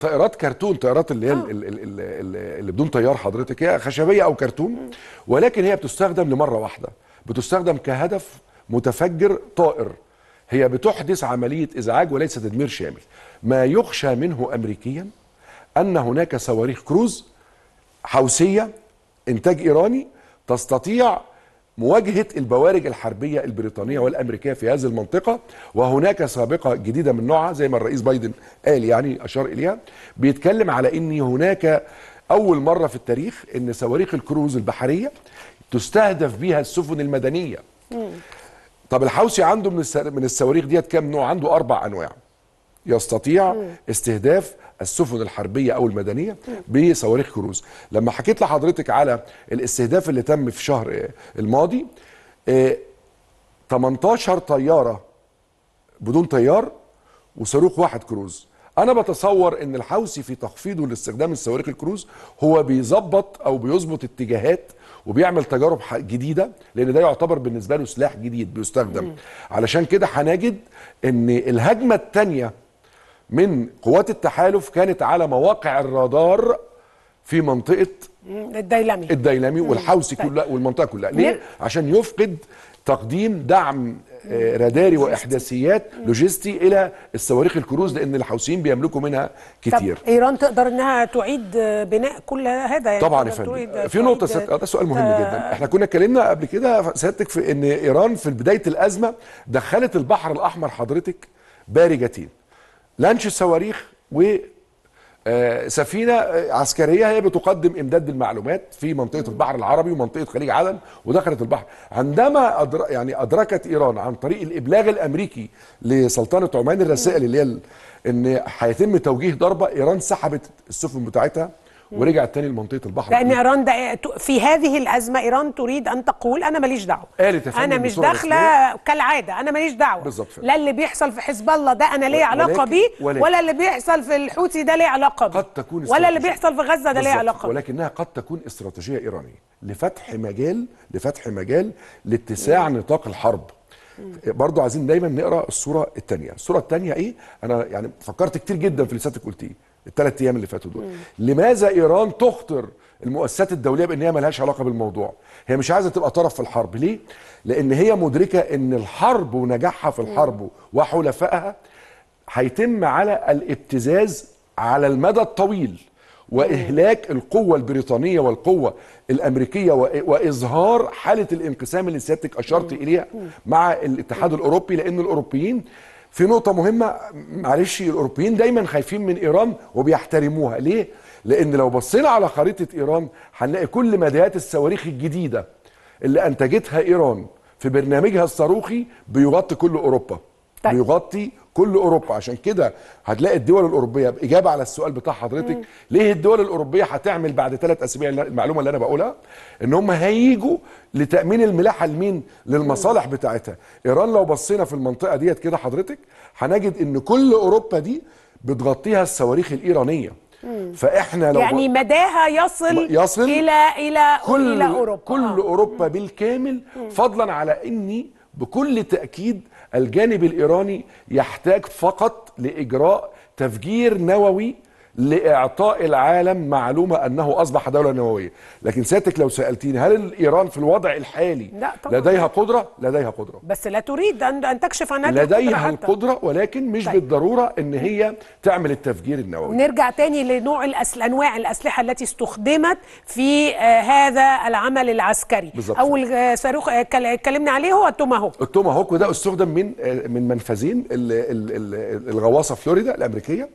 طائرات كرتون طائرات اللي هي آه. اللي بدون طيار حضرتك هي خشبيه او كرتون ولكن هي بتستخدم لمره واحده بتستخدم كهدف متفجر طائر هي بتحدث عمليه ازعاج وليس تدمير شامل ما يخشى منه امريكيا ان هناك صواريخ كروز حوسيه انتاج ايراني تستطيع مواجهة البوارج الحربية البريطانية والأمريكية في هذه المنطقة وهناك سابقة جديدة من نوعها زي ما الرئيس بايدن قال يعني أشار إليها بيتكلم على أن هناك أول مرة في التاريخ أن صواريخ الكروز البحرية تستهدف بها السفن المدنية طب الحوثي عنده من الصواريخ ديت كام نوع عنده أربع أنواع يستطيع استهداف السفن الحربيه او المدنيه بصواريخ كروز لما حكيت لحضرتك على الاستهداف اللي تم في شهر الماضي 18 آه، طياره بدون طيار وصاروخ واحد كروز انا بتصور ان الحوسي في تخفيضه لاستخدام الصواريخ الكروز هو بيظبط او بيظبط اتجاهات وبيعمل تجارب جديده لان ده يعتبر بالنسبه له سلاح جديد بيستخدم علشان كده هنجد ان الهجمه الثانيه من قوات التحالف كانت على مواقع الرادار في منطقه الديلمي الديلمي والحوسي طيب. كلها والمنطقه كلها ليه نعم. عشان يفقد تقديم دعم آه، راداري واحداثيات لوجستي الى الصواريخ الكروز لان الحوثيين بيملكوا منها كتير طب ايران تقدر انها تعيد آه، بناء كل هذا يعني طبعا يا فندم آه، في نقطه ست... ده سؤال مهم جدا احنا كنا اتكلمنا قبل كده سيادتك في ان ايران في بدايه الازمه دخلت البحر الاحمر حضرتك بارجتين لانش صواريخ و آه، سفينه آه، عسكريه هي بتقدم امداد المعلومات في منطقه البحر العربي ومنطقه خليج عدن ودخلت البحر عندما أدر... يعني ادركت ايران عن طريق الابلاغ الامريكي لسلطنه عمان الرسائل اللي هي ان هيتم توجيه ضربه ايران سحبت السفن بتاعتها يعني ورجعت تاني لمنطقه البحر لان ايران ده في هذه الازمه ايران تريد ان تقول انا ماليش دعوه قالت يا انا مش داخله كالعاده انا ماليش دعوه بالظبط لا اللي بيحصل في حزب الله ده انا ليا علاقه بيه ولا اللي بيحصل في الحوثي ده ليه علاقه بيه قد تكون ولا اللي بيحصل في غزه ده ليه علاقه بيه ولكنها قد تكون استراتيجيه ايرانيه لفتح مجال لفتح مجال لاتساع نطاق الحرب برضه عايزين دايما نقرا الصوره الثانيه الصوره الثانيه ايه انا يعني فكرت كتير جدا في اللي سيادتك قلتيه الثلاث ايام اللي فاتوا دول لماذا ايران تخطر المؤسسات الدوليه بان هي ملهاش علاقه بالموضوع هي مش عايزه تبقى طرف في الحرب ليه لان هي مدركه ان الحرب ونجاحها في الحرب وحلفائها هيتم على الابتزاز على المدى الطويل واهلاك القوه البريطانيه والقوه الامريكيه واظهار حاله الانقسام اللي سيادتك اشرت اليها مع الاتحاد الاوروبي لان الاوروبيين في نقطة مهمة معلش الأوروبيين دايما خايفين من إيران وبيحترموها ليه؟ لأن لو بصينا على خريطة إيران هنلاقي كل مديات الصواريخ الجديدة اللي أنتجتها إيران في برنامجها الصاروخي بيغطي كل أوروبا طيب. بيغطي كل اوروبا عشان كده هتلاقي الدول الاوروبيه اجابه على السؤال بتاع حضرتك ليه الدول الاوروبيه هتعمل بعد ثلاث اسابيع المعلومه اللي انا بقولها ان هم هيجوا لتامين الملاحه لمين للمصالح بتاعتها ايران لو بصينا في المنطقه ديت كده حضرتك هنجد ان كل اوروبا دي بتغطيها الصواريخ الايرانيه فاحنا لو يعني مداها يصل, يصل الى الى كل الى اوروبا كل اوروبا بالكامل فضلا على اني بكل تاكيد الجانب الايراني يحتاج فقط لاجراء تفجير نووي لاعطاء العالم معلومه انه اصبح دوله نوويه لكن سيادتك لو سالتيني هل ايران في الوضع الحالي لا طبعا. لديها قدره لديها قدره بس لا تريد ان ان تكشف عن لديها القدره ولكن مش طيب. بالضروره ان هي تعمل التفجير النووي نرجع تاني لنوع الأسل... انواع الاسلحه التي استخدمت في آه هذا العمل العسكري بالزبط. اول آه صاروخ آه، اتكلمنا آه عليه هو التوماهوك التوماهوك وده استخدم من آه، من منفذين الغواصه فلوريدا الامريكيه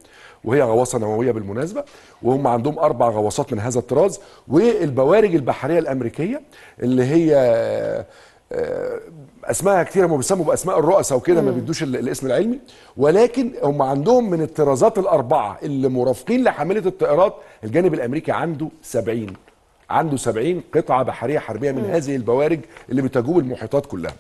وهي غواصه نوويه بالمناسبه وهم عندهم اربع غواصات من هذا الطراز والبوارج البحريه الامريكيه اللي هي آه، آه، اسماء كتيره ما بيسموا باسماء الرؤساء وكده ما بيدوش الاسم العلمي ولكن هم عندهم من الطرازات الاربعه اللي مرافقين لحامله الطائرات الجانب الامريكي عنده 70 عنده 70 قطعه بحريه حربيه من هذه البوارج اللي بتجوب المحيطات كلها